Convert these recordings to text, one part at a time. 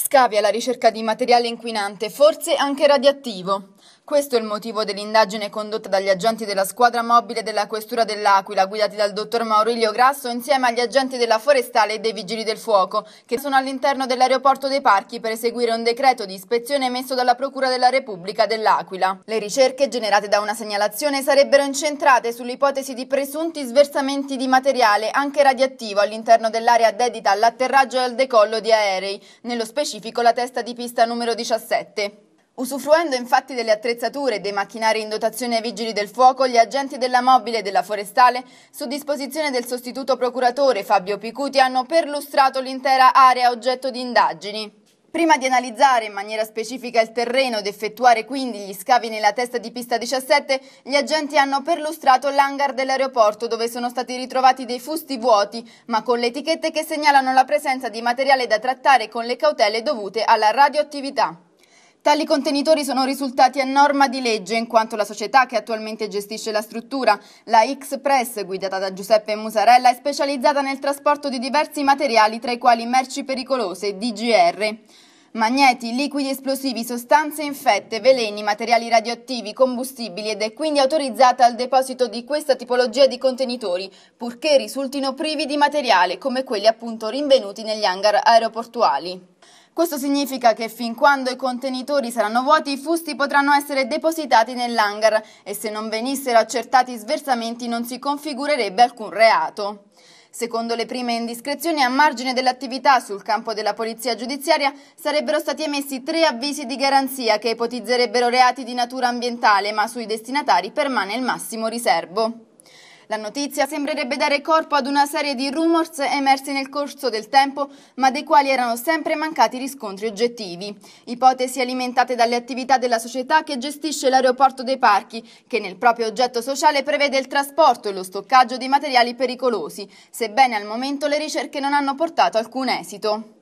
Scavi alla ricerca di materiale inquinante, forse anche radioattivo. Questo è il motivo dell'indagine condotta dagli agenti della squadra mobile della Questura dell'Aquila, guidati dal dottor Maurilio Grasso, insieme agli agenti della Forestale e dei Vigili del Fuoco, che sono all'interno dell'aeroporto dei Parchi per eseguire un decreto di ispezione emesso dalla Procura della Repubblica dell'Aquila. Le ricerche generate da una segnalazione sarebbero incentrate sull'ipotesi di presunti sversamenti di materiale, anche radioattivo, all'interno dell'area dedita all'atterraggio e al decollo di aerei, nello specifico la testa di pista numero 17. Usufruendo infatti delle attrezzature e dei macchinari in dotazione ai vigili del fuoco, gli agenti della mobile e della forestale, su disposizione del sostituto procuratore Fabio Picuti, hanno perlustrato l'intera area oggetto di indagini. Prima di analizzare in maniera specifica il terreno ed effettuare quindi gli scavi nella testa di pista 17, gli agenti hanno perlustrato l'hangar dell'aeroporto dove sono stati ritrovati dei fusti vuoti, ma con le etichette che segnalano la presenza di materiale da trattare con le cautele dovute alla radioattività. Tali contenitori sono risultati a norma di legge in quanto la società che attualmente gestisce la struttura, la X-Press, guidata da Giuseppe Musarella, è specializzata nel trasporto di diversi materiali tra i quali merci pericolose, DGR. Magneti, liquidi esplosivi, sostanze infette, veleni, materiali radioattivi, combustibili ed è quindi autorizzata al deposito di questa tipologia di contenitori, purché risultino privi di materiale come quelli appunto rinvenuti negli hangar aeroportuali. Questo significa che fin quando i contenitori saranno vuoti i fusti potranno essere depositati nell'hangar e se non venissero accertati sversamenti non si configurerebbe alcun reato. Secondo le prime indiscrezioni, a margine dell'attività sul campo della polizia giudiziaria sarebbero stati emessi tre avvisi di garanzia che ipotizzerebbero reati di natura ambientale, ma sui destinatari permane il massimo riservo. La notizia sembrerebbe dare corpo ad una serie di rumors emersi nel corso del tempo, ma dei quali erano sempre mancati riscontri oggettivi. Ipotesi alimentate dalle attività della società che gestisce l'aeroporto dei parchi, che nel proprio oggetto sociale prevede il trasporto e lo stoccaggio di materiali pericolosi, sebbene al momento le ricerche non hanno portato alcun esito.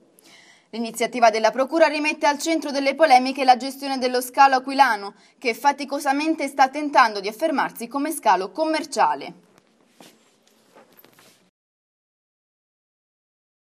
L'iniziativa della Procura rimette al centro delle polemiche la gestione dello scalo aquilano, che faticosamente sta tentando di affermarsi come scalo commerciale.